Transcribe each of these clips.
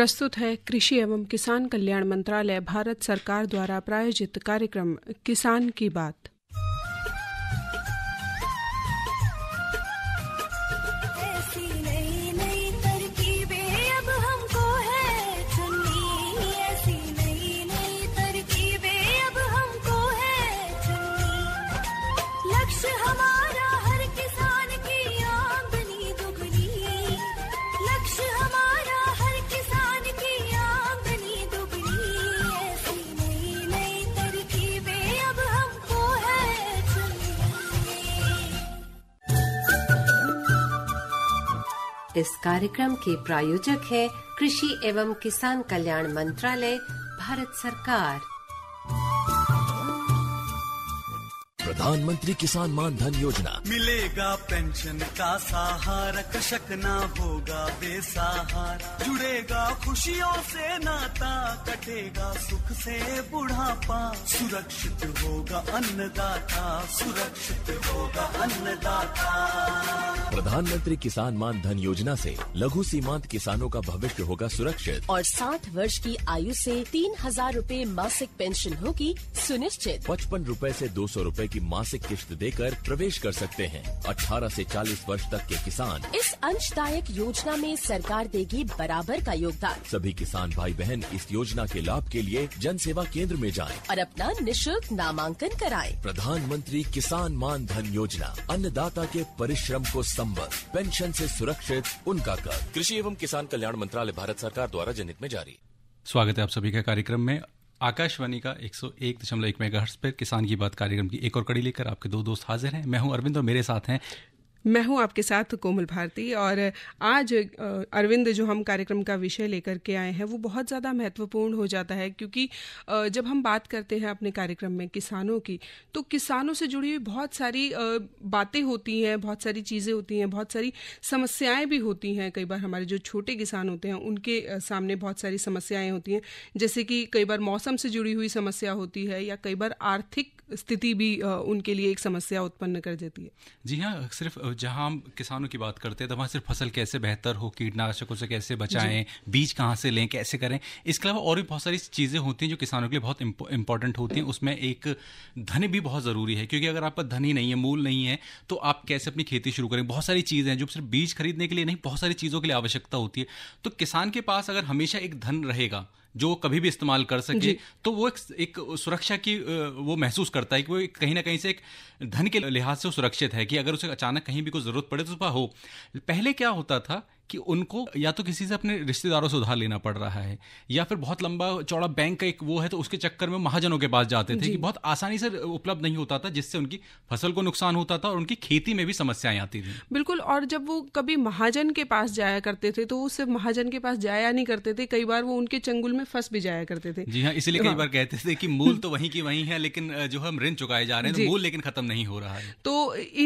प्रस्तुत है कृषि एवं किसान कल्याण मंत्रालय भारत सरकार द्वारा प्रायोजित कार्यक्रम किसान की बात इस कार्यक्रम के प्रायोजक हैं कृषि एवं किसान कल्याण मंत्रालय भारत सरकार प्रधानमंत्री किसान मान धन योजना मिलेगा पेंशन का सहारा कृषक ना होगा बेसहारा जुड़ेगा खुशियों से नाता कटेगा सुख से बुढ़ापा सुरक्षित होगा अन्नदाता सुरक्षित होगा अन्नदाता प्रधानमंत्री किसान मान धन योजना से लघु सीमांत किसानों का भविष्य होगा सुरक्षित और साठ वर्ष की आयु से तीन हजार रूपए मासिक पेंशन होगी सुनिश्चित पचपन रूपए ऐसी दो सौ रूपए की की मासिक किश्त देकर प्रवेश कर सकते हैं 18 से 40 वर्ष तक के किसान इस अंशदायक योजना में सरकार देगी बराबर का योगदान सभी किसान भाई बहन इस योजना के लाभ के लिए जन सेवा केंद्र में जाए और अपना निःशुल्क नामांकन कराए प्रधानमंत्री किसान मान धन योजना अन्नदाता के परिश्रम को संबल पेंशन ऐसी सुरक्षित उनका कर कृषि एवं किसान कल्याण मंत्रालय भारत सरकार द्वारा जनहित में जारी स्वागत है आप सभी के कार्यक्रम में आकाशवाणी का एक एक सौ दशमलव 101.1 हर्ष पर किसान की बात कार्यक्रम की एक और कड़ी लेकर आपके दो दोस्त हाजिर हैं मैं हूं अरविंद और मेरे साथ हैं मैं हूं आपके साथ कोमल भारती और आज अरविंद जो हम कार्यक्रम का विषय लेकर के आए हैं वो बहुत ज़्यादा महत्वपूर्ण हो जाता है क्योंकि जब हम बात करते हैं अपने कार्यक्रम में किसानों की तो किसानों से जुड़ी हुई बहुत सारी बातें होती हैं बहुत सारी चीज़ें होती हैं बहुत सारी समस्याएं भी होती हैं कई बार हमारे जो छोटे किसान होते हैं उनके सामने बहुत सारी समस्याएँ होती हैं जैसे कि कई बार मौसम से जुड़ी हुई समस्या होती है या कई बार आर्थिक स्थिति भी उनके लिए एक समस्या उत्पन्न कर देती है जी हाँ सिर्फ जहाँ हम किसानों की बात करते हैं तो वहाँ सिर्फ फसल कैसे बेहतर हो कीटनाशकों से कैसे बचाएं बीज कहाँ से लें कैसे करें इसके अलावा और भी बहुत सारी चीज़ें होती हैं जो किसानों के लिए बहुत इंपॉर्टेंट होती हैं उसमें एक धन भी बहुत ज़रूरी है क्योंकि अगर आपका धन ही नहीं है मूल नहीं है तो आप कैसे अपनी खेती शुरू करें बहुत सारी चीज़ें हैं जो सिर्फ बीज खरीदने के लिए नहीं बहुत सारी चीज़ों के लिए आवश्यकता होती है तो किसान के पास अगर हमेशा एक धन रहेगा जो कभी भी इस्तेमाल कर सके तो वो एक, एक सुरक्षा की वो महसूस करता है कि वो कहीं ना कहीं से एक धन के लिहाज से सुरक्षित है कि अगर उसे अचानक कहीं भी कोई ज़रूरत पड़े तो उसका हो पहले क्या होता था कि उनको या तो किसी से अपने रिश्तेदारों से उधार लेना पड़ रहा है या फिर बहुत लंबा चौड़ा बैंक का एक वो है तो उसके चक्कर में महाजनों के पास जाते थे कि बहुत आसानी से उपलब्ध नहीं होता था जिससे उनकी फसल को नुकसान होता था और उनकी खेती में भी समस्याएं आती थी बिल्कुल और जब वो कभी महाजन के पास जाया करते थे तो वो सिर्फ महाजन के पास जाया नहीं करते थे कई बार वो उनके चंगुल में फंस भी जाया करते थे जी हाँ इसलिए कई हाँ। बार कहते थे कि मूल तो वही की वही है लेकिन जो हम ऋण चुकाए जा रहे हैं तो मूल लेकिन खत्म नहीं हो रहा है तो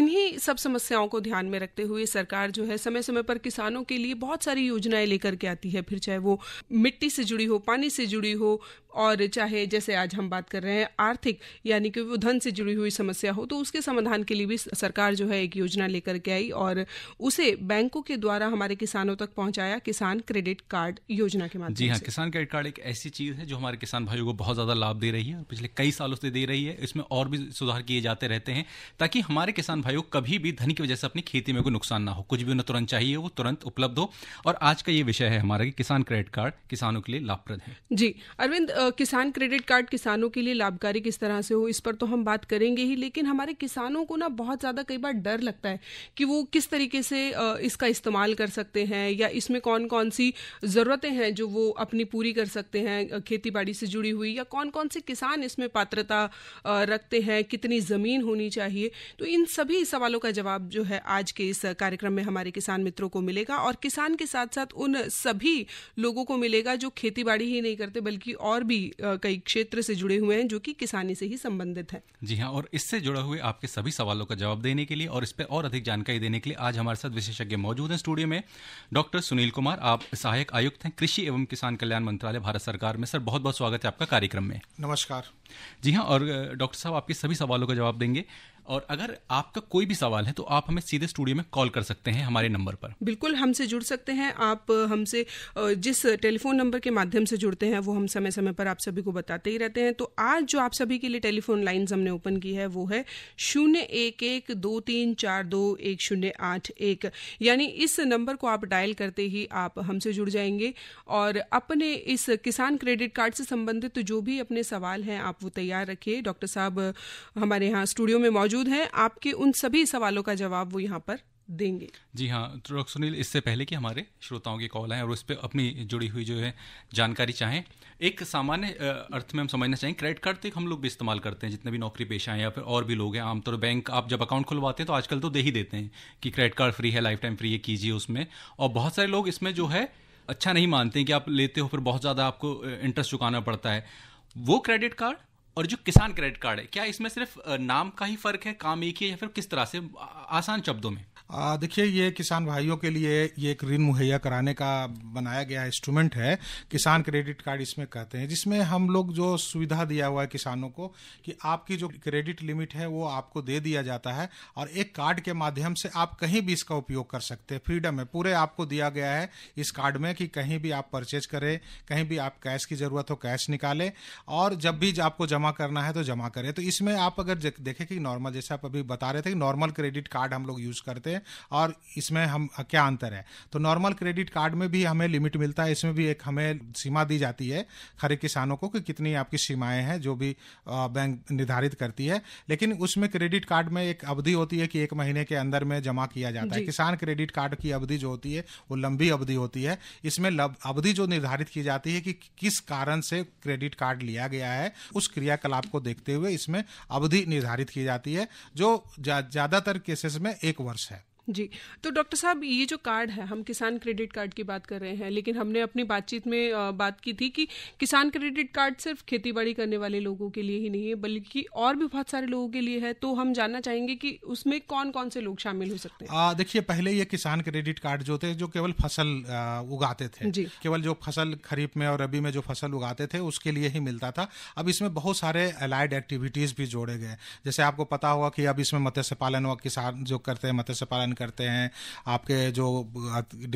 इन्हीं सब समस्याओं को ध्यान में रखते हुए सरकार जो है समय समय पर किसानों के के लिए बहुत सारी योजनाएं लेकर के आती है फिर चाहे वो मिट्टी से जुड़ी हो पानी से जुड़ी हो और चाहे जैसे आज हम बात कर रहे हैं आर्थिक यानी कि वो धन से जुड़ी हुई समस्या हो तो उसके समाधान के लिए भी सरकार जो है एक योजना लेकर के आई और उसे बैंकों के द्वारा हमारे किसानों तक पहुंचाया किसान क्रेडिट कार्ड योजना के माध्यम जी हाँ किसान क्रेडिट कार्ड एक ऐसी चीज है जो हमारे किसान भाइयों को बहुत ज्यादा लाभ दे रही है पिछले कई सालों से दे रही है इसमें और भी सुधार किए जाते रहते हैं ताकि हमारे किसान भाइयों कभी भी धन की वजह से अपनी खेती में कोई नुकसान ना हो कुछ भी उन्हें तुरंत चाहिए वो तुरंत उपलब्ध उपलब्ध हो और आज का ये विषय है हमारा कि किसान क्रेडिट कार्ड किसानों के लिए लाभप्रद है जी अरविंद किसान क्रेडिट कार्ड किसानों के लिए लाभकारी किस तरह से हो इस पर तो हम बात करेंगे ही लेकिन हमारे किसानों को ना बहुत ज़्यादा कई बार डर लगता है कि वो किस तरीके से इसका इस्तेमाल कर सकते हैं या इसमें कौन कौन सी ज़रूरतें हैं जो वो अपनी पूरी कर सकते हैं खेती से जुड़ी हुई या कौन कौन से किसान इसमें पात्रता रखते हैं कितनी ज़मीन होनी चाहिए तो इन सभी सवालों का जवाब जो है आज के इस कार्यक्रम में हमारे किसान मित्रों को मिलेगा और किसान के साथ साथ उन सभी लोगों को मिलेगा जो खेती बाड़ी ही नहीं करते बल्कि और भी कई क्षेत्र से जुड़े हुए हैं जो कि किसानी से ही संबंधित है जी हाँ और इससे जुड़े हुए आपके सभी सवालों का जवाब देने के लिए और इस पर और अधिक जानकारी देने के लिए आज हमारे साथ विशेषज्ञ मौजूद हैं स्टूडियो में डॉक्टर सुनील कुमार आप सहायक आयुक्त हैं कृषि एवं किसान कल्याण मंत्रालय भारत सरकार में सर बहुत बहुत स्वागत है आपका कार्यक्रम में नमस्कार जी हाँ और डॉक्टर साहब आपके सभी सवालों का जवाब देंगे और अगर आपका कोई भी सवाल है तो आप हमें सीधे स्टूडियो में कॉल कर सकते हैं हमारे नंबर पर बिल्कुल हमसे जुड़ सकते हैं आप हमसे जिस टेलीफोन नंबर के माध्यम से जुड़ते हैं वो हम समय समय पर आप सभी को बताते ही रहते हैं तो आज जो आप सभी के लिए टेलीफोन लाइन हमने ओपन की है वो है शून्य एक एक दो तीन चार दो एक शून्य आठ एक यानी इस नंबर को आप डायल करते ही आप हमसे जुड़ जाएंगे और अपने इस किसान क्रेडिट कार्ड से संबंधित जो भी अपने सवाल हैं आप वो तैयार रखिए डॉक्टर साहब हमारे यहाँ स्टूडियो में मौजूद मौजूद हैं आपके उन सभी सवालों का जवाब वो यहाँ पर देंगे जी हाँ तो डॉक्टर सुनील इससे पहले कि हमारे श्रोताओं की कॉल आए और उस पर अपनी जुड़ी हुई जो है जानकारी चाहें एक सामान्य अर्थ में हम समझना चाहें क्रेडिट कार्ड तो हम लोग भी इस्तेमाल करते हैं जितने भी नौकरी पेशा हैं या फिर और भी लोग हैं आमतौर बैंक आप जब अकाउंट खुलवाते हैं तो आजकल तो दे ही देते हैं कि क्रेडिट कार्ड फ्री है लाइफ टाइम फ्री है कीजिए उसमें और बहुत सारे लोग इसमें जो है अच्छा नहीं मानते हैं कि आप लेते हो फिर बहुत ज़्यादा आपको इंटरेस्ट चुकाना पड़ता है वो क्रेडिट कार्ड और जो किसान क्रेडिट कार्ड है क्या इसमें सिर्फ नाम का ही फर्क है काम एक ही है या फिर किस तरह से आसान शब्दों में देखिए ये किसान भाइयों के लिए ये एक ऋण मुहैया कराने का बनाया गया इंस्ट्रूमेंट है किसान क्रेडिट कार्ड इसमें कहते हैं जिसमें हम लोग जो सुविधा दिया हुआ है किसानों को कि आपकी जो क्रेडिट लिमिट है वो आपको दे दिया जाता है और एक कार्ड के माध्यम से आप कहीं भी इसका उपयोग कर सकते हैं फ्रीडम है पूरे आपको दिया गया है इस कार्ड में कि कहीं भी आप परचेज करें कहीं भी आप कैश की ज़रूरत हो कैश निकालें और जब भी आपको जमा करना है तो जमा करें तो इसमें आप अगर देखें कि नॉर्मल जैसे आप अभी बता रहे थे कि नॉर्मल क्रेडिट कार्ड हम लोग यूज़ करते हैं से और इसमें हम क्या अंतर है तो नॉर्मल क्रेडिट कार्ड में भी हमें लिमिट मिलता है इसमें भी एक हमें सीमा दी जाती है खरीद किसानों को कि कितनी आपकी सीमाएं हैं जो भी बैंक निर्धारित करती है लेकिन उसमें क्रेडिट कार्ड में एक अवधि होती है कि एक महीने के अंदर में जमा किया जाता है किसान क्रेडिट कार्ड की अवधि जो होती है वो लंबी अवधि होती है इसमें अवधि जो निर्धारित की जाती है कि किस कारण से क्रेडिट कार्ड लिया गया है उस क्रियाकलाप को देखते हुए इसमें अवधि निर्धारित की जाती है जो ज्यादातर जा, केसेस में एक वर्ष है जी तो डॉक्टर साहब ये जो कार्ड है हम किसान क्रेडिट कार्ड की बात कर रहे हैं लेकिन हमने अपनी बातचीत में बात की थी कि किसान क्रेडिट कार्ड सिर्फ खेती बाड़ी करने वाले लोगों के लिए ही नहीं है बल्कि और भी बहुत सारे लोगों के लिए है तो हम जानना चाहेंगे कि उसमें कौन कौन से लोग शामिल हो सकते हैं देखिए पहले ये किसान क्रेडिट कार्ड जो थे जो केवल फसल उगाते थे केवल जो फसल खरीफ में और रबी में जो फसल उगाते थे उसके लिए ही मिलता था अब इसमें बहुत सारे अलाइड एक्टिविटीज भी जोड़े गए जैसे आपको पता होगा कि अब इसमें मत्स्य पालन व किसान जो करते हैं मत्स्य पालन करते हैं आपके जो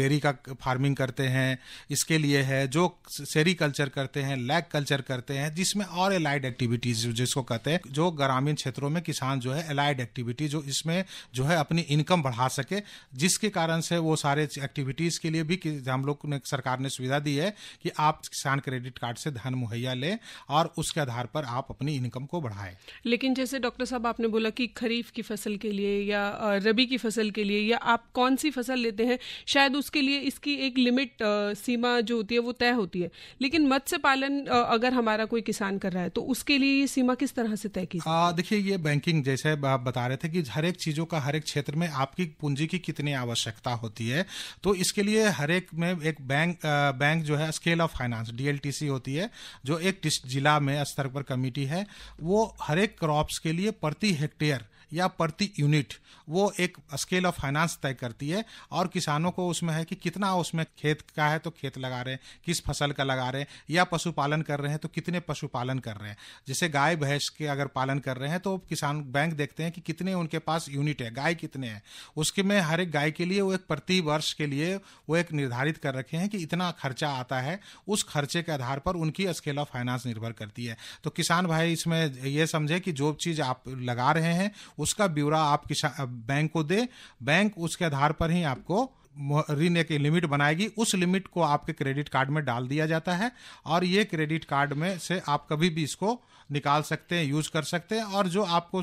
डेयरी का फार्मिंग करते हैं इसके लिए है जो सेरी कल्चर करते हैं लैग कल्चर करते हैं जिसमें और एलाइड एक्टिविटीज जिसको कहते हैं जो ग्रामीण क्षेत्रों में किसान जो है एलाइड एक्टिविटी जो इसमें जो है अपनी इनकम बढ़ा सके जिसके कारण से वो सारे एक्टिविटीज के लिए भी हम लोग ने सरकार ने सुविधा दी है कि आप किसान क्रेडिट कार्ड से धन मुहैया लें और उसके आधार पर आप अपनी इनकम को बढ़ाएं लेकिन जैसे डॉक्टर साहब आपने बोला कि खरीफ की फसल के लिए या रबी की फसल के लिए लिए या आप कौन सी फसल लेते हैं शायद उसके लिए इसकी एक लिमिट आ, सीमा जो होती है वो तय होती है लेकिन मत्स्य पालन आ, अगर हमारा कोई किसान कर रहा है तो उसके लिए ये सीमा किस तरह से तय की देखिए ये बैंकिंग जैसे आप बता रहे थे कि हर एक चीजों का हर एक क्षेत्र में आपकी पूंजी की कितनी आवश्यकता होती है तो इसके लिए हर एक में एक बैंक बैंक जो है स्केल ऑफ फाइनेंस डीएलटीसी होती है जो एक जिला में स्तर पर कमिटी है वो हर एक क्रॉप्स के लिए प्रति हेक्टेयर या प्रति यूनिट वो एक स्केल ऑफ फाइनेंस तय करती है और किसानों को उसमें है कि कितना उसमें खेत का है तो खेत लगा रहे हैं किस फसल का लगा रहे हैं या पशुपालन कर रहे हैं तो कितने पशुपालन कर रहे हैं जैसे गाय भैंस के अगर पालन कर रहे हैं तो किसान बैंक देखते हैं कि कितने उनके पास यूनिट है गाय कितने हैं उसके में हर एक गाय के लिए वो एक प्रति वर्ष के लिए वो एक निर्धारित कर रखे हैं कि इतना खर्चा आता है उस खर्चे के आधार पर उनकी स्केल ऑफ फाइनेंस निर्भर करती है तो किसान भाई इसमें यह समझे कि जो चीज़ आप लगा रहे हैं उसका ब्यौरा आप किसान बैंक को दे बैंक उसके आधार पर ही आपको ऋण एक लिमिट बनाएगी उस लिमिट को आपके क्रेडिट कार्ड में डाल दिया जाता है और ये क्रेडिट कार्ड में से आप कभी भी इसको निकाल सकते हैं यूज कर सकते हैं और जो आपको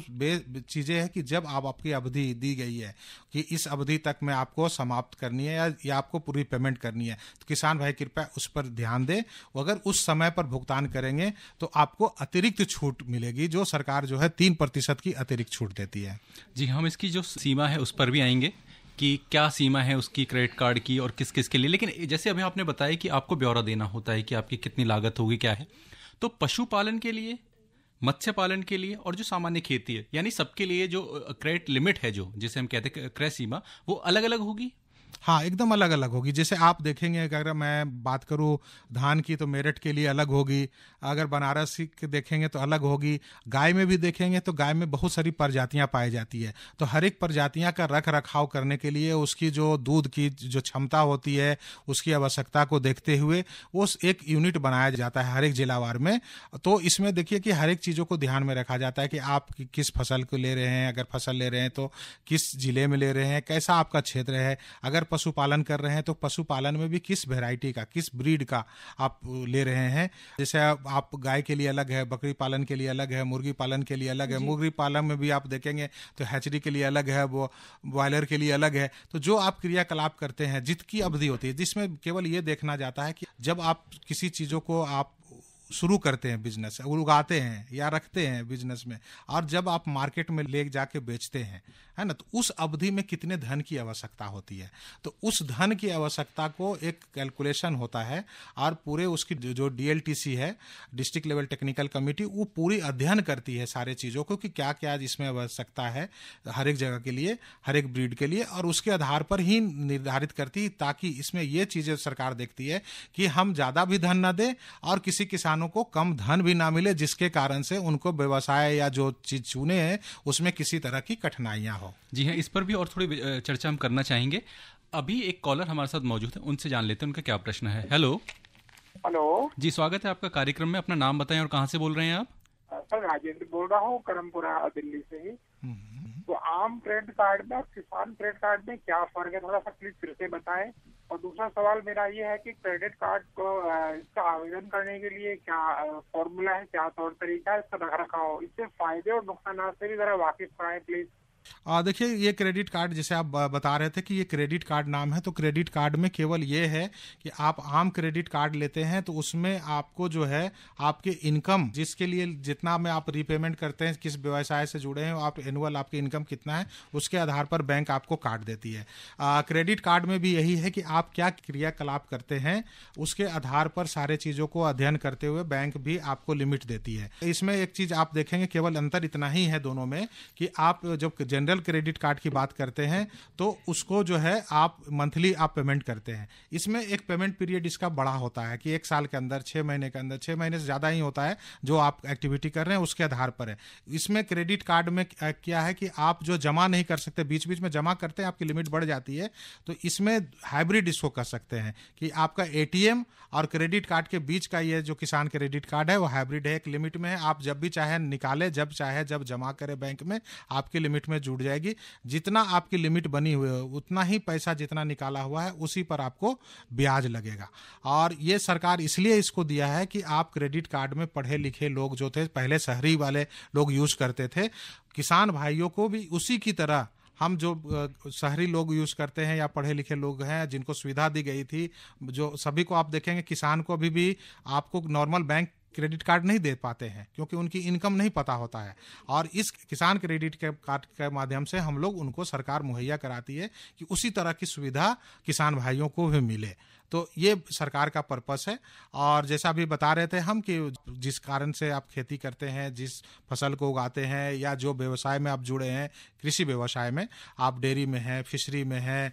चीज़ें हैं कि जब आप आपकी अवधि दी गई है कि इस अवधि तक में आपको समाप्त करनी है या, या आपको पूरी पेमेंट करनी है तो किसान भाई कृपया उस पर ध्यान दें अगर उस समय पर भुगतान करेंगे तो आपको अतिरिक्त छूट मिलेगी जो सरकार जो है तीन प्रतिशत की अतिरिक्त छूट देती है जी हम इसकी जो सीमा है उस पर भी आएंगे कि क्या सीमा है उसकी क्रेडिट कार्ड की और किस किस के लिए लेकिन जैसे अभी आपने बताया कि आपको ब्यौरा देना होता है कि आपकी कितनी लागत होगी क्या है तो पशुपालन के लिए मत्स्य पालन के लिए और जो सामान्य खेती है यानी सबके लिए जो क्रेडिट लिमिट है जो जिसे हम कहते हैं क्रय सीमा वो अलग अलग होगी हाँ एकदम अलग अलग होगी जैसे आप देखेंगे अगर मैं बात करूँ धान की तो मेरठ के लिए अलग होगी अगर बनारस की देखेंगे तो अलग होगी गाय में भी देखेंगे तो गाय में बहुत सारी प्रजातियाँ पाई जाती है तो हर एक प्रजातियाँ का रख रखाव करने के लिए उसकी जो दूध की जो क्षमता होती है उसकी आवश्यकता को देखते हुए उस एक यूनिट बनाया जाता है हर एक जिलावार में तो इसमें देखिए कि हर एक चीज़ों को ध्यान में रखा जाता है कि आप किस फसल को ले रहे हैं अगर फसल ले रहे हैं तो किस जिले में ले रहे हैं कैसा आपका क्षेत्र है अगर पशुपालन कर रहे हैं तो पशुपालन में भी किस वेराइटी का किस ब्रीड का आप ले रहे हैं जैसे आप गाय के लिए अलग है बकरी पालन के लिए अलग है मुर्गी पालन के लिए अलग है मुर्गी पालन में भी आप देखेंगे तो हैचरी के लिए अलग है वो ब्रॉयलर के लिए अलग है तो जो आप क्रियाकलाप करते हैं जितकी अवधि होती है जिसमें केवल ये देखना जाता है कि जब आप किसी चीज़ों को आप शुरू करते हैं बिजनेस उगाते हैं या रखते हैं बिजनेस में और जब आप मार्केट में ले जाके बेचते हैं है ना तो उस अवधि में कितने धन की आवश्यकता होती है तो उस धन की आवश्यकता को एक कैलकुलेशन होता है और पूरे उसकी जो डीएलटीसी है डिस्ट्रिक्ट लेवल टेक्निकल कमेटी वो पूरी अध्ययन करती है सारे चीज़ों को कि क्या क्या इसमें आवश्यकता है हर एक जगह के लिए हर एक ब्रीड के लिए और उसके आधार पर ही निर्धारित करती है ताकि इसमें ये चीज़ें सरकार देखती है कि हम ज़्यादा भी धन ना दें और किसी किसानों को कम धन भी ना मिले जिसके कारण से उनको व्यवसाय या जो चीज़ चुने हैं उसमें किसी तरह की कठिनाइयाँ हो हो जी हाँ इस पर भी और थोड़ी चर्चा हम करना चाहेंगे अभी एक कॉलर हमारे साथ मौजूद है उनसे जान लेते हैं उनका क्या प्रश्न है हेलो हेलो जी स्वागत है आपका कार्यक्रम में अपना नाम बताएं और कहाँ से बोल रहे हैं आप सर राजेंद्र बोल रहा हूँ करमपुरा दिल्ली से ही हम्म। तो आम क्रेडिट कार्ड में और किसान क्रेडिट कार्ड में क्या फर्क है थोड़ा सा प्लीज फिर से बताएं और दूसरा सवाल मेरा ये है कि क्रेडिट कार्ड को इसका आवेदन करने के लिए क्या फॉर्मूला है क्या तौर तरीका है इसका रख रखा हो इससे फायदे और नुकसान से भी जरा वाकिफ कराए प्लीज देखिए ये क्रेडिट कार्ड जैसे आप बता रहे थे कि ये क्रेडिट कार्ड नाम है तो क्रेडिट कार्ड में केवल ये है कि आप आम क्रेडिट कार्ड लेते हैं तो उसमें आपको जो है आपके इनकम जिसके लिए जितना में आप रीपेमेंट करते हैं किस व्यवसाय से जुड़े हैं आप एनुअल आपकी इनकम कितना है उसके आधार पर बैंक आपको कार्ड देती है क्रेडिट कार्ड में भी यही है कि आप क्या क्रियाकलाप करते हैं उसके आधार पर सारे चीज़ों को अध्ययन करते हुए बैंक भी आपको लिमिट देती है इसमें एक चीज़ आप देखेंगे केवल अंतर इतना ही है दोनों में कि आप जब जनरल क्रेडिट कार्ड की बात करते हैं तो उसको जो है आप मंथली आप पेमेंट करते हैं इसमें एक पेमेंट पीरियड इसका बड़ा होता है कि एक साल के अंदर छः महीने के अंदर छः महीने से ज़्यादा ही होता है जो आप एक्टिविटी कर रहे हैं उसके आधार पर है इसमें क्रेडिट कार्ड में क्या है कि आप जो जमा नहीं कर सकते बीच बीच में जमा करते हैं आपकी लिमिट बढ़ जाती है तो इसमें हाइब्रिड इसको कर सकते हैं कि आपका ए और क्रेडिट कार्ड के बीच का ये जो किसान क्रेडिट कार्ड है वो हाइब्रिड है एक लिमिट में है आप जब भी चाहे निकाले जब चाहे जब जमा करें बैंक में आपकी लिमिट में जुड़ जाएगी जितना आपकी लिमिट बनी हुई है उतना ही पैसा जितना निकाला हुआ है उसी पर आपको ब्याज लगेगा और ये सरकार इसलिए इसको दिया है कि आप क्रेडिट कार्ड में पढ़े लिखे लोग जो थे पहले शहरी वाले लोग यूज करते थे किसान भाइयों को भी उसी की तरह हम जो शहरी लोग यूज करते हैं या पढ़े लिखे लोग हैं जिनको सुविधा दी गई थी जो सभी को आप देखेंगे किसान को अभी भी आपको नॉर्मल बैंक क्रेडिट कार्ड नहीं दे पाते हैं क्योंकि उनकी इनकम नहीं पता होता है और इस किसान क्रेडिट कार्ड के माध्यम से हम लोग उनको सरकार मुहैया कराती है कि उसी तरह की सुविधा किसान भाइयों को भी मिले तो ये सरकार का पर्पस है और जैसा भी बता रहे थे हम कि जिस कारण से आप खेती करते हैं जिस फसल को उगाते हैं या जो व्यवसाय में आप जुड़े हैं कृषि व्यवसाय में आप डेयरी में हैं फिशरी में हैं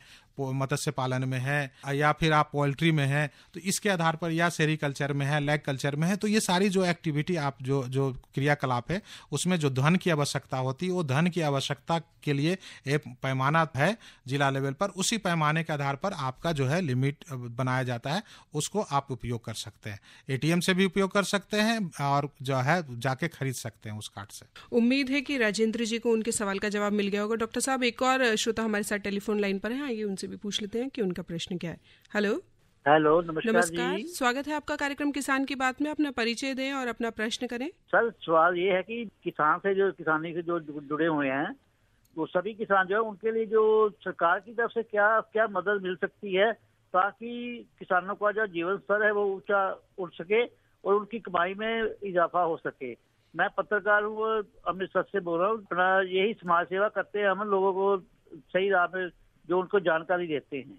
मत्स्य पालन में है या फिर आप पोल्ट्री में है तो इसके आधार पर या सेरिकल्चर में है लेग कल्चर में है तो ये सारी जो एक्टिविटी आप जो जो क्रियाकलाप है उसमें जो धन की आवश्यकता होती है वो धन की आवश्यकता के लिए एक पैमाना है जिला लेवल पर उसी पैमाने के आधार पर आपका जो है लिमिट बनाया जाता है उसको आप उपयोग कर सकते हैं एटीएम से भी उपयोग कर सकते हैं और जो है जाके खरीद सकते हैं उस कार्ड से उम्मीद है कि राजेंद्र जी को उनके सवाल का जवाब मिल गया होगा डॉक्टर साहब एक और श्रोता हमारे साथ टेलीफोन लाइन पर है आइए उनसे उनसे भी पूछ लेते हैं कि उनका प्रश्न क्या है हेलो हेलो नमस्कार नमस्कार जी। स्वागत है आपका कार्यक्रम किसान की बात में अपना परिचय दें और अपना प्रश्न करें सर सवाल ये है कि किसान से जो किसानी से जो जुड़े हुए हैं वो सभी किसान जो है उनके लिए जो सरकार की तरफ से क्या क्या मदद मिल सकती है ताकि किसानों का जो जीवन स्तर है वो ऊंचा उठ सके और उनकी कमाई में इजाफा हो सके मैं पत्रकार हूँ अमृतसर से बोल रहा हूँ यही समाज सेवा करते हैं हम लोगों को सही राह में जो उनको जानकारी देते हैं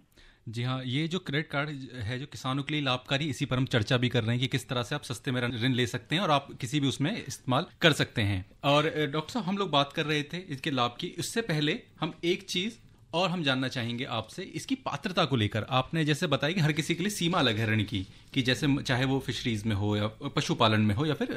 जी हाँ ये जो क्रेडिट कार्ड है जो किसानों के लिए लाभकारी इसी पर हम चर्चा भी कर रहे हैं कि किस तरह से आप सस्ते में ऋण ले सकते हैं और आप किसी भी उसमें इस्तेमाल कर सकते हैं और डॉक्टर साहब हम लोग बात कर रहे थे इसके लाभ की उससे पहले हम एक चीज़ और हम जानना चाहेंगे आपसे इसकी पात्रता को लेकर आपने जैसे बताया कि हर किसी के लिए सीमा अलग है ऋण की कि जैसे चाहे वो फिशरीज में हो या पशुपालन में हो या फिर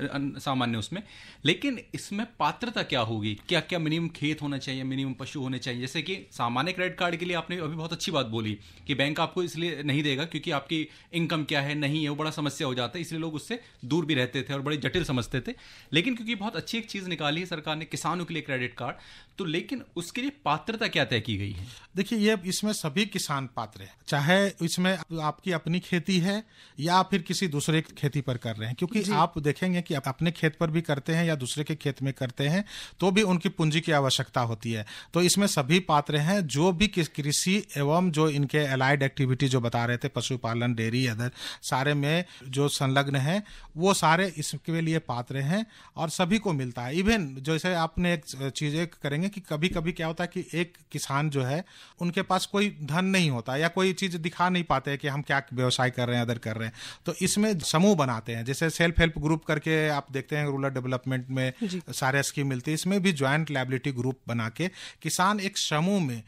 सामान्य उसमें लेकिन इसमें पात्रता क्या होगी क्या क्या मिनिमम खेत होना चाहिए मिनिमम पशु होने चाहिए जैसे कि सामान्य क्रेडिट कार्ड के लिए आपने अभी बहुत अच्छी बात बोली कि बैंक आपको इसलिए नहीं देगा क्योंकि आपकी इनकम क्या है नहीं है वो बड़ा समस्या हो जाता है इसलिए लोग उससे दूर भी रहते थे और बड़े जटिल समझते थे लेकिन क्योंकि बहुत अच्छी एक चीज़ निकाली है सरकार ने किसानों के लिए क्रेडिट कार्ड तो लेकिन उसके लिए पात्रता क्या तय की गई है देखिए ये इसमें सभी किसान पात्र हैं चाहे इसमें आपकी अपनी खेती है या फिर किसी दूसरे खेती पर कर रहे हैं क्योंकि आप देखेंगे कि आप अपने खेत पर भी करते हैं या दूसरे के खेत में करते हैं तो भी उनकी पूंजी की आवश्यकता होती है तो इसमें सभी पात्र हैं जो भी कृषि एवं जो इनके अलाइड एक्टिविटी जो बता रहे थे पशुपालन डेयरी अदर सारे में जो संलग्न है वो सारे इसके लिए पात्र हैं और सभी को मिलता है इवन जैसे आपने एक चीज़ एक करेंगे कि कभी कभी क्या होता है कि एक किसान जो है उनके पास कोई धन नहीं होता या कोई चीज़ दिखा नहीं पाते कि हम क्या व्यवसाय कर रहे हैं अदर कर रहे हैं तो इसमें समूह बनाते हैं जैसे सेल्फ हेल्प ग्रुप करके आप देखते हैं रूरल डेवलपमेंट में सारे स्कीम मिलती है इसमें भी ज्वाइंट लाइबिलिटी ग्रुप बना के किसान एक समूह में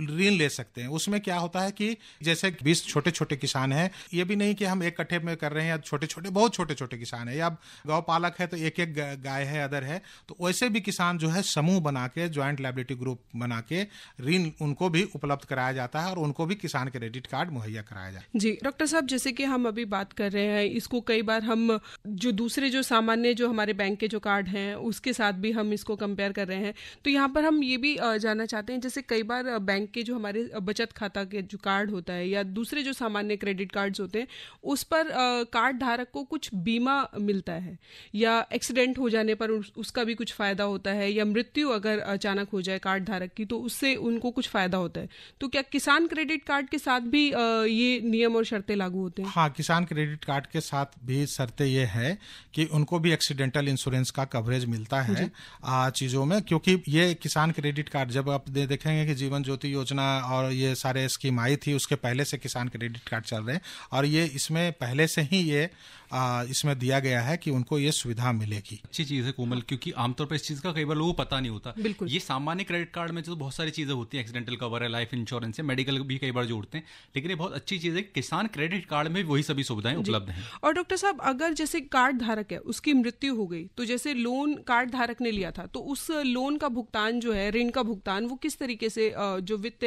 ऋण ले सकते हैं उसमें क्या होता है कि जैसे बीस छोटे छोटे किसान हैं ये भी नहीं कि हम एक कट्ठे में कर रहे हैं या छोटे छोटे बहुत छोटे छोटे किसान हैं या गौ पालक है तो एक एक गाय है अदर है तो वैसे भी किसान जो है समूह बना के ज्वाइंट लाइबिलिटी ग्रुप बना के ऋण उनको भी उपलब्ध कराया जाता है और उनको भी किसान क्रेडिट कार्ड मुहैया कराया जाता है जी डॉक्टर साहब जैसे कि हम अभी बात कर रहे हैं इसको कई बार हम जो दूसरे जो सामान्य जो हमारे बैंक के जो कार्ड हैं उसके साथ भी हम इसको कंपेयर कर रहे हैं तो यहाँ पर हम ये भी जानना चाहते हैं जैसे कई बार बैंक बैंक के जो हमारे बचत खाता के जो कार्ड होता है या दूसरे जो सामान्य क्रेडिट कार्ड्स होते हैं उस पर कार्ड धारक को कुछ बीमा मिलता है या एक्सीडेंट हो जाने पर उसका भी कुछ फ़ायदा होता है या मृत्यु अगर अचानक हो जाए कार्ड धारक की तो उससे उनको कुछ फ़ायदा होता है तो क्या किसान क्रेडिट कार्ड के साथ भी ये नियम और शर्तें लागू होते हैं हाँ किसान क्रेडिट कार्ड के साथ भी शर्तें ये है कि उनको भी एक्सीडेंटल इंश्योरेंस का कवरेज मिलता है चीज़ों में क्योंकि ये किसान क्रेडिट कार्ड जब आप देखेंगे कि जीवन ज्योति योजना और ये सारे स्कीम आई थी उसके पहले से किसान क्रेडिट कार्ड चल रहे हैं और ये इसमें पहले से ही ये इसमें दिया गया है कि उनको ये सुविधा मिलेगी अच्छी चीज है कोमल क्योंकि आमतौर पर इस चीज का कई बार लोगों को पता नहीं होता ये सामान्य क्रेडिट कार्ड में जो बहुत सारी चीजें होती है एक्सीडेंटल कवर है लाइफ इंश्योरेंस है मेडिकल भी कई बार जोड़ते हैं लेकिन ये बहुत अच्छी चीज है किसान क्रेडिट कार्ड में वही सभी सुविधाएं उपलब्ध है और डॉक्टर साहब अगर जैसे कार्ड धारक है उसकी मृत्यु हो गई तो जैसे लोन कार्ड धारक ने लिया था तो उस लोन का भुगतान जो है ऋण का भुगतान वो किस तरीके से जो वित्त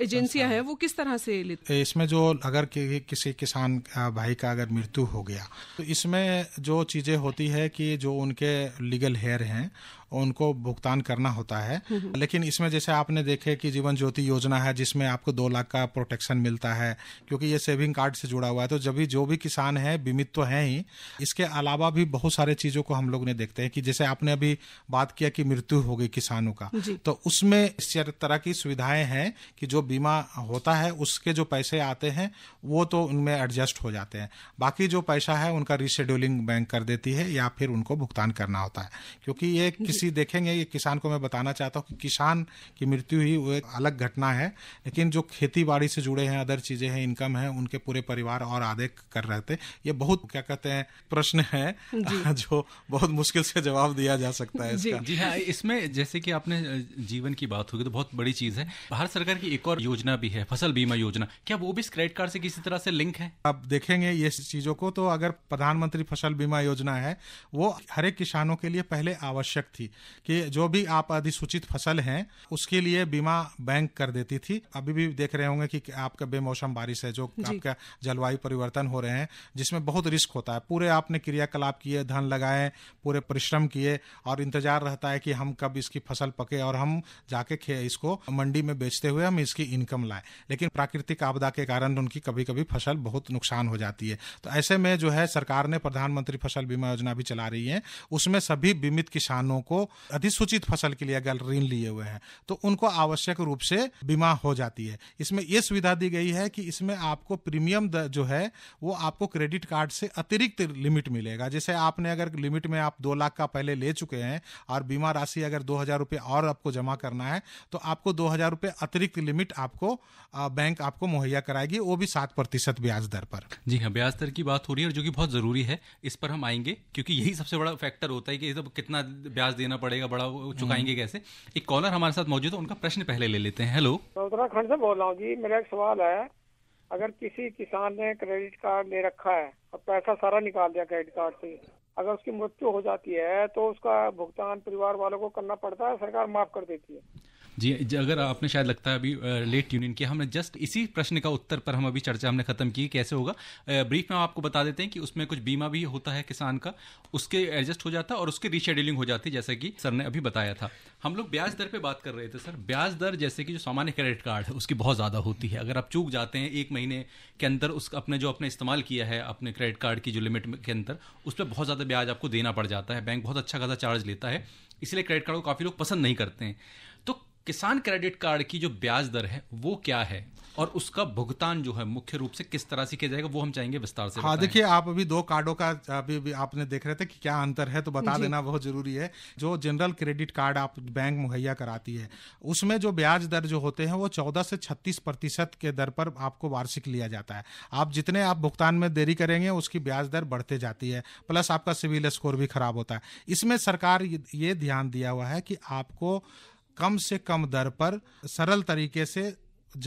एजेंसियां हैं वो किस तरह से लेती इसमें जो अगर कि, किसी किसान भाई का अगर मृत्यु हो गया तो इसमें जो चीज़ें होती है कि जो उनके लीगल हेयर हैं उनको भुगतान करना होता है हम्म, हम्म। लेकिन इसमें जैसे आपने देखे कि जीवन ज्योति योजना है जिसमें आपको दो लाख का प्रोटेक्शन मिलता है क्योंकि ये सेविंग कार्ड से जुड़ा हुआ है तो जब भी जो भी किसान है बीमित तो है ही इसके अलावा भी बहुत सारे चीजों को हम लोग ने देखते हैं कि जैसे आपने अभी बात किया कि मृत्यु हो गई किसानों का तो उसमें इस तरह की सुविधाएं हैं कि जो बीमा होता है उसके जो पैसे आते हैं वो तो उनमें एडजस्ट हो जाते हैं बाकी जो पैसा है उनका रिशेड्यूलिंग बैंक कर देती है या फिर उनको भुगतान करना होता है क्योंकि ये किसी पॉलिसी देखेंगे ये किसान को मैं बताना चाहता हूँ कि किसान की मृत्यु ही वो एक अलग घटना है लेकिन जो खेती बाड़ी से जुड़े हैं अदर चीज़ें हैं इनकम है उनके पूरे परिवार और आधे कर रहे थे ये बहुत क्या कहते हैं प्रश्न है जो बहुत मुश्किल से जवाब दिया जा सकता है इसका। जी हाँ इसमें जैसे कि आपने जीवन की बात होगी तो बहुत बड़ी चीज़ है भारत सरकार की एक और योजना भी है फसल बीमा योजना क्या वो भी इस क्रेडिट कार्ड से किसी तरह से लिंक है आप देखेंगे ये चीज़ों को तो अगर प्रधानमंत्री फसल बीमा योजना है वो हर एक किसानों के लिए पहले आवश्यक थी कि जो भी आप अधिसूचित फसल हैं उसके लिए बीमा बैंक कर देती थी अभी भी देख रहे होंगे कि आपका बेमौसम बारिश है जो आपका जलवायु परिवर्तन हो रहे हैं जिसमें बहुत रिस्क होता है पूरे आपने क्रियाकलाप किए धन लगाए पूरे परिश्रम किए और इंतजार रहता है कि हम कब इसकी फसल पके और हम जाके खे इसको मंडी में बेचते हुए हम इसकी इनकम लाए लेकिन प्राकृतिक आपदा के कारण उनकी कभी कभी फसल बहुत नुकसान हो जाती है तो ऐसे में जो है सरकार ने प्रधानमंत्री फसल बीमा योजना भी चला रही है उसमें सभी बीमित किसानों को को अधिसूचित फसल के लिए अगर ऋण लिए हुए हैं तो उनको आवश्यक रूप से बीमा हो जाती है इसमें यह सुविधा दी गई है कि इसमें आपको प्रीमियम जो है वो आपको क्रेडिट कार्ड से अतिरिक्त लिमिट मिलेगा जैसे आपने अगर लिमिट में आप दो लाख का पहले ले चुके हैं और बीमा राशि अगर दो हजार रुपये और आपको जमा करना है तो आपको दो हजार रुपये अतिरिक्त लिमिट आपको बैंक आपको मुहैया कराएगी वो भी सात प्रतिशत ब्याज दर पर जी हाँ ब्याज दर की बात हो रही है और जो कि बहुत जरूरी है इस पर हम आएंगे क्योंकि यही सबसे बड़ा फैक्टर होता है कि कितना ब्याज देना पड़ेगा बड़ा चुकाएंगे हम्म। कैसे एक कॉलर हमारे साथ मौजूद है उनका प्रश्न पहले ले लेते हैं हेलो उत्तराखंड से बोल रहा हूँ जी मेरा एक सवाल है अगर किसी किसान ने क्रेडिट कार्ड ले रखा है और पैसा सारा निकाल दिया क्रेडिट कार्ड से अगर उसकी मृत्यु हो जाती है तो उसका भुगतान परिवार वालों को करना पड़ता है सरकार माफ कर देती है जी, अगर आपने शायद लगता है अभी लेट ट्यून इन किया हमने जस्ट इसी प्रश्न का उत्तर पर हम अभी चर्चा हमने खत्म की कैसे होगा ब्रीफ में आपको बता देते हैं कि उसमें कुछ बीमा भी होता है किसान का उसके एडजस्ट हो जाता है और उसकी रीशेड्यूलिंग हो जाती है जैसे कि सर ने अभी बताया था हम लोग ब्याज दर पर बात कर रहे थे सर ब्याज दर जैसे कि जो सामान्य क्रेडिट कार्ड है उसकी बहुत ज़्यादा होती है अगर आप चूक जाते हैं एक महीने के अंदर उस अपने जो अपने इस्तेमाल किया है अपने क्रेडिट कार्ड की जो लिमिट के अंदर उस पर बहुत ज़्यादा ब्याज आपको देना पड़ जाता है बैंक बहुत अच्छा खासा चार्ज लेता है इसलिए क्रेडिट कार्ड को काफ़ी लोग पसंद नहीं करते हैं किसान क्रेडिट कार्ड की जो ब्याज दर है वो क्या है और उसका भुगतान जो है मुख्य रूप से किस तरह से किया जाएगा वो हम चाहेंगे विस्तार से हाँ देखिए आप अभी दो कार्डों का अभी, भी आपने देख रहे थे कि क्या अंतर है तो बता देना बहुत जरूरी है जो जनरल क्रेडिट कार्ड आप बैंक मुहैया कराती है उसमें जो ब्याज दर जो होते हैं वो चौदह से छत्तीस प्रतिशत के दर पर आपको वार्षिक लिया जाता है आप जितने आप भुगतान में देरी करेंगे उसकी ब्याज दर बढ़ते जाती है प्लस आपका सिविल स्कोर भी खराब होता है इसमें सरकार ये ध्यान दिया हुआ है कि आपको कम से कम दर पर सरल तरीके से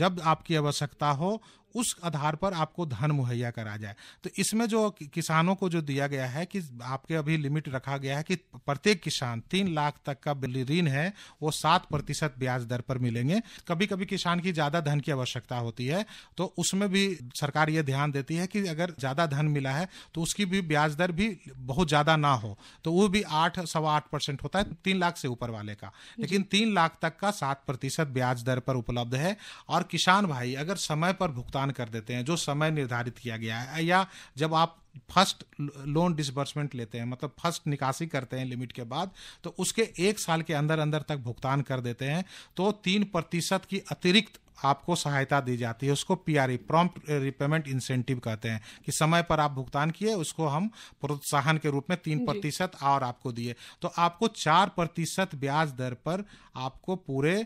जब आपकी आवश्यकता हो उस आधार पर आपको धन मुहैया करा जाए तो इसमें जो किसानों को जो दिया गया है कि आपके अभी लिमिट रखा गया है कि प्रत्येक किसान तीन लाख तक का ऋण है वो सात प्रतिशत ब्याज दर पर मिलेंगे कभी कभी किसान की ज्यादा धन की आवश्यकता होती है तो उसमें भी सरकार ये ध्यान देती है कि अगर ज्यादा धन मिला है तो उसकी भी ब्याज दर भी बहुत ज्यादा ना हो तो वो भी आठ सवा आठ परसेंट होता है तीन लाख से ऊपर वाले का लेकिन तीन लाख तक का सात प्रतिशत ब्याज दर पर उपलब्ध है और किसान भाई अगर समय पर भुगतान भुगतान कर देते हैं जो समय निर्धारित किया गया है या जब आप फर्स्ट लोन डिसबर्समेंट लेते हैं मतलब फर्स्ट निकासी करते हैं लिमिट के बाद तो उसके एक साल के अंदर अंदर तक भुगतान कर देते हैं तो तीन प्रतिशत की अतिरिक्त आपको सहायता दी जाती है उसको पीआरई प्रॉम्प्ट रिपेमेंट इंसेंटिव कहते हैं कि समय पर आप भुगतान किए उसको हम प्रोत्साहन के रूप में तीन प्रतिशत और आपको दिए तो आपको चार प्रतिशत ब्याज दर पर आपको पूरे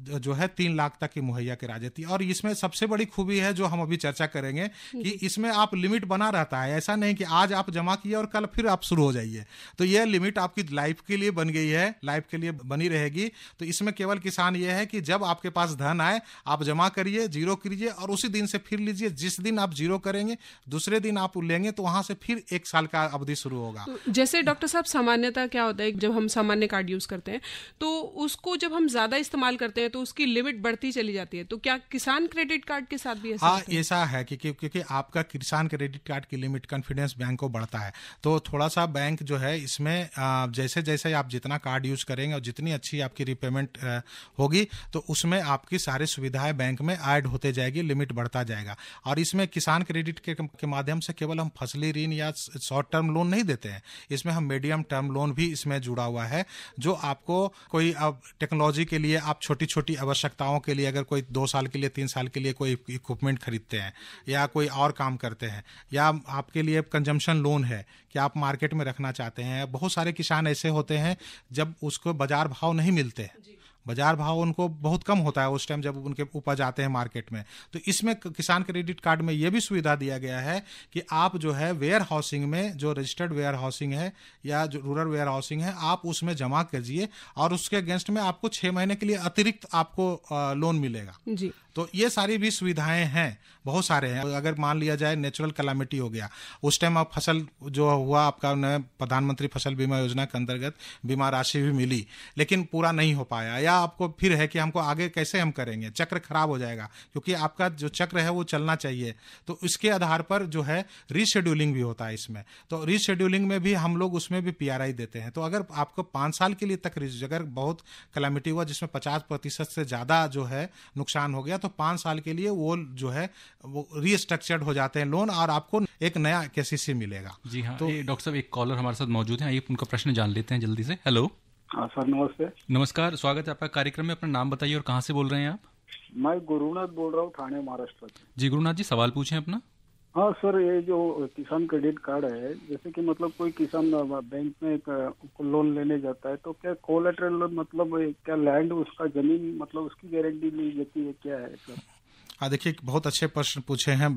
जो है तीन लाख तक की मुहैया करा देती है और इसमें सबसे बड़ी खूबी है जो हम अभी चर्चा करेंगे कि इसमें आप लिमिट बना रहता है ऐसा नहीं कि आज आप जमा किए और कल फिर आप शुरू हो जाइए तो यह लिमिट आपकी लाइफ के लिए बन गई है लाइफ के लिए बनी रहेगी तो इसमें केवल किसान यह है कि जब आपके पास धन आए आप जमा करिए जीरो करिए और उसी दिन से फिर लीजिए जिस दिन आप जीरो करेंगे दूसरे दिन आप लेंगे तो वहां से फिर एक साल का अवधि शुरू होगा जैसे डॉक्टर साहब सामान्यता क्या होता है जब हम सामान्य कार्ड यूज करते हैं तो उसको जब हम ज्यादा इस्तेमाल करते हैं हैं तो उसकी लिमिट बढ़ती चली जाती है तो क्या किसान क्रेडिट कार्ड के साथ भी ऐसा हाँ ऐसा है कि क्योंकि आपका किसान क्रेडिट कार्ड की लिमिट कॉन्फिडेंस बैंक को बढ़ता है तो थोड़ा सा बैंक जो है इसमें जैसे जैसे आप जितना कार्ड यूज करेंगे और जितनी अच्छी आपकी रिपेमेंट होगी तो उसमें आपकी सारी सुविधाएं बैंक में ऐड होते जाएगी लिमिट बढ़ता जाएगा और इसमें किसान क्रेडिट के, के माध्यम से केवल हम फसली ऋण या शॉर्ट टर्म लोन नहीं देते हैं इसमें हम मीडियम टर्म लोन भी इसमें जुड़ा हुआ है जो आपको कोई अब टेक्नोलॉजी के लिए आप छोटी छोटी आवश्यकताओं के लिए अगर कोई दो साल के लिए तीन साल के लिए कोई इक्विपमेंट खरीदते हैं या कोई और काम करते हैं या आपके लिए कंजम्पशन लोन है कि आप मार्केट में रखना चाहते हैं बहुत सारे किसान ऐसे होते हैं जब उसको बाजार भाव नहीं मिलते हैं बाजार भाव उनको बहुत कम होता है उस टाइम जब उनके उपज आते हैं मार्केट में तो इसमें किसान क्रेडिट कार्ड में यह भी सुविधा दिया गया है कि आप जो है वेयर हाउसिंग में जो रजिस्टर्ड वेयर हाउसिंग है या जो रूरल वेयर हाउसिंग है आप उसमें जमा करिए और उसके अगेंस्ट में आपको छह महीने के लिए अतिरिक्त आपको लोन मिलेगा जी तो ये सारी भी सुविधाएं हैं बहुत सारे हैं अगर मान लिया जाए नेचुरल कलामिटी हो गया उस टाइम आप फसल जो हुआ आपका उन्हें प्रधानमंत्री फसल बीमा योजना के अंतर्गत बीमा राशि भी मिली लेकिन पूरा नहीं हो पाया या आपको फिर है कि हमको आगे कैसे हम करेंगे चक्र खराब हो जाएगा क्योंकि आपका जो चक्र है वो चलना चाहिए तो इसके आधार पर जो है रीशेड्यूलिंग भी होता है इसमें तो रीशेड्यूलिंग में भी हम लोग उसमें भी पी देते हैं तो अगर आपको पाँच साल के लिए तक अगर बहुत कलामिटी हुआ जिसमें पचास प्रतिशत से ज़्यादा जो है नुकसान हो गया तो तो पाँच साल के लिए वो जो है वो रीस्ट्रक्चर्ड हो जाते हैं लोन और आपको एक नया के मिलेगा जी हाँ तो डॉक्टर साहब एक कॉलर हमारे साथ मौजूद है उनका प्रश्न जान लेते हैं जल्दी से हेलो हाँ सर नमस्ते नमस्कार स्वागत है आपका कार्यक्रम में अपना नाम बताइए और कहाँ से बोल रहे हैं आप मैं गुरुनाथ बोल रहा हूँ थाने महाराष्ट्र जी गुरुनाथ जी सवाल पूछे अपना हाँ सर ये जो किसान क्रेडिट कार्ड है जैसे कि मतलब कोई किसान बैंक में लोन लेने जाता है तो क्या कोलेटरल मतलब क्या लैंड उसका जमीन मतलब उसकी गारंटी ली जाती है क्या है सर हाँ देखिए बहुत अच्छे प्रश्न पूछे हैं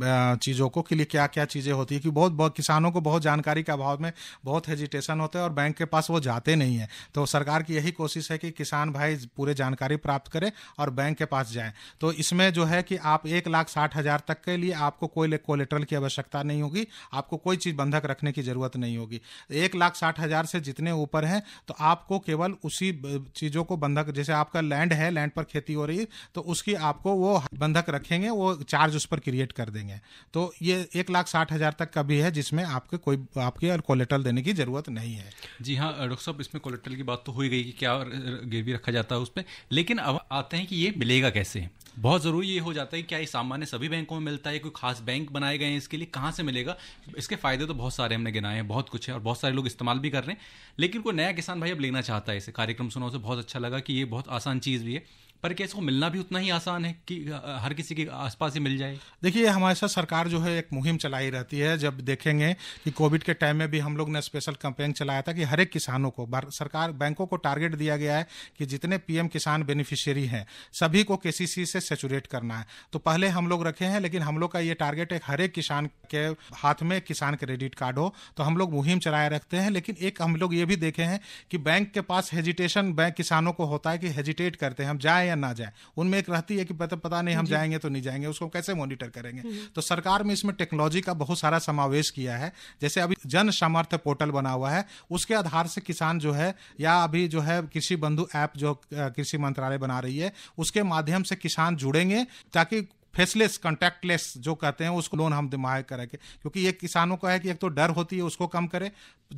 चीज़ों को के लिए क्या क्या चीज़ें होती है कि बहुत बहुत किसानों को बहुत जानकारी के अभाव में बहुत हेजिटेशन होते हैं और बैंक के पास वो जाते नहीं है तो सरकार की यही कोशिश है कि किसान भाई पूरे जानकारी प्राप्त करें और बैंक के पास जाएं तो इसमें जो है कि आप एक लाख साठ हज़ार तक के लिए आपको कोई कोलेट्रल की आवश्यकता नहीं होगी आपको कोई चीज़ बंधक रखने की ज़रूरत नहीं होगी एक लाख साठ हज़ार से जितने ऊपर हैं तो आपको केवल उसी चीज़ों को बंधक जैसे आपका लैंड है लैंड पर खेती हो रही तो उसकी आपको वो बंधक रखे रखेंगे वो चार्ज उस पर क्रिएट कर देंगे तो ये एक लाख साठ हज़ार तक का भी है जिसमें आपके कोई आपके कोलेटल देने की ज़रूरत नहीं है जी हाँ डॉक्टर साहब इसमें कोलेटल की बात तो हो ही गई कि क्या गिरवी रखा जाता है उस पर लेकिन अब आते हैं कि ये मिलेगा कैसे बहुत ज़रूरी ये हो जाता है कि क्या ये सामान्य सभी बैंकों में मिलता है कोई खास बैंक बनाए गए हैं इसके लिए कहाँ से मिलेगा इसके फ़ायदे तो बहुत सारे हमने गिनाए हैं बहुत कुछ है और बहुत सारे लोग इस्तेमाल भी कर रहे हैं लेकिन कोई नया किसान भाई अब लेना चाहता है इसे कार्यक्रम सुना उसे बहुत अच्छा लगा कि ये बहुत आसान चीज़ भी है पर क्या इसको मिलना भी उतना ही आसान है कि हर किसी के आसपास ही मिल जाए देखिए हमारे साथ सरकार जो है एक मुहिम चलाई रहती है जब देखेंगे कि कोविड के टाइम में भी हम लोग ने स्पेशल कैंपेन चलाया था कि हर एक किसानों को सरकार बैंकों को टारगेट दिया गया है कि जितने पीएम किसान बेनिफिशियरी हैं सभी को केसीसी से सेचुरेट करना है तो पहले हम लोग रखे हैं लेकिन हम लोग का ये टारगेट है हर एक किसान के हाथ में किसान क्रेडिट कार्ड हो तो हम लोग मुहिम चलाए रखते हैं लेकिन एक हम लोग ये भी देखे हैं कि बैंक के पास हेजिटेशन बैंक किसानों को होता है कि हेजिटेट करते हैं हम जाए या ना जाए उनमें एक रहती है कि पता पता नहीं हम जाएंगे तो नहीं जाएंगे उसको कैसे मॉनिटर करेंगे हम्म। तो सरकार में इसमें टेक्नोलॉजी का बहुत सारा समावेश किया है जैसे अभी जन सामर्थ्य पोर्टल बना हुआ है उसके आधार से किसान जो है या अभी जो है कृषि बंधु ऐप जो कृषि मंत्रालय बना रही है उसके माध्यम से किसान जुड़ेंगे ताकि फेसलेस कॉन्टैक्टलेस जो कहते हैं उसको लोन हम दिमाग करें क्योंकि ये किसानों का है कि एक तो डर होती है उसको कम करें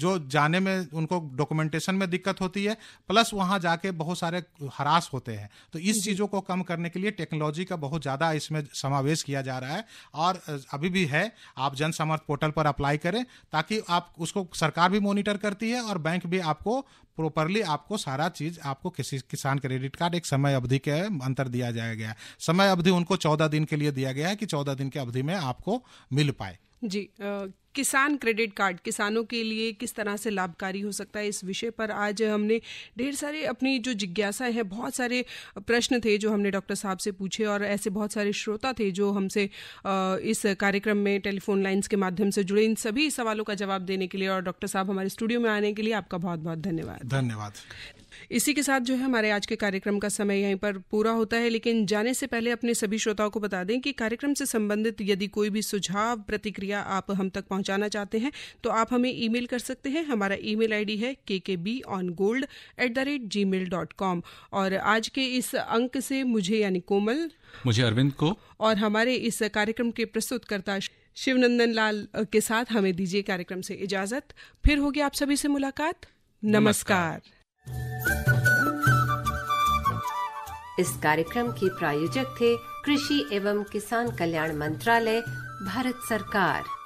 जो जाने में उनको डॉक्यूमेंटेशन में दिक्कत होती है प्लस वहाँ जाके बहुत सारे हरास होते हैं तो इस चीज़ों को कम करने के लिए टेक्नोलॉजी का बहुत ज़्यादा इसमें समावेश किया जा रहा है और अभी भी है आप जन समर्थ पोर्टल पर अप्लाई करें ताकि आप उसको सरकार भी मॉनिटर करती है और बैंक भी आपको प्रॉपरली आपको सारा चीज आपको किसी किसान क्रेडिट कार्ड एक समय अवधि के अंतर दिया जाएगा समय अवधि उनको चौदह दिन के लिए दिया गया है कि चौदह दिन के अवधि में आपको मिल पाए जी आ, किसान क्रेडिट कार्ड किसानों के लिए किस तरह से लाभकारी हो सकता है इस विषय पर आज हमने ढेर सारे अपनी जो जिज्ञासा है बहुत सारे प्रश्न थे जो हमने डॉक्टर साहब से पूछे और ऐसे बहुत सारे श्रोता थे जो हमसे इस कार्यक्रम में टेलीफोन लाइन्स के माध्यम से जुड़े इन सभी सवालों का जवाब देने के लिए और डॉक्टर साहब हमारे स्टूडियो में आने के लिए आपका बहुत बहुत धन्यवाद धन्यवाद इसी के साथ जो है हमारे आज के कार्यक्रम का समय यहीं पर पूरा होता है लेकिन जाने से पहले अपने सभी श्रोताओं को बता दें कि कार्यक्रम से संबंधित यदि कोई भी सुझाव प्रतिक्रिया आप हम तक पहुंचाना चाहते हैं तो आप हमें ई कर सकते हैं हमारा ई मेल है K K B on gold at the rate Gmail dot com और आज के इस अंक से मुझे यानी कोमल मुझे अरविंद को और हमारे इस कार्यक्रम के प्रस्तुतकर्ता शिवनंदन लाल के साथ हमें दीजिए कार्यक्रम से इजाजत फिर होगी आप सभी से मुलाकात नमस्कार, नमस्कार। इस कार्यक्रम के प्रायोजक थे कृषि एवं किसान कल्याण मंत्रालय भारत सरकार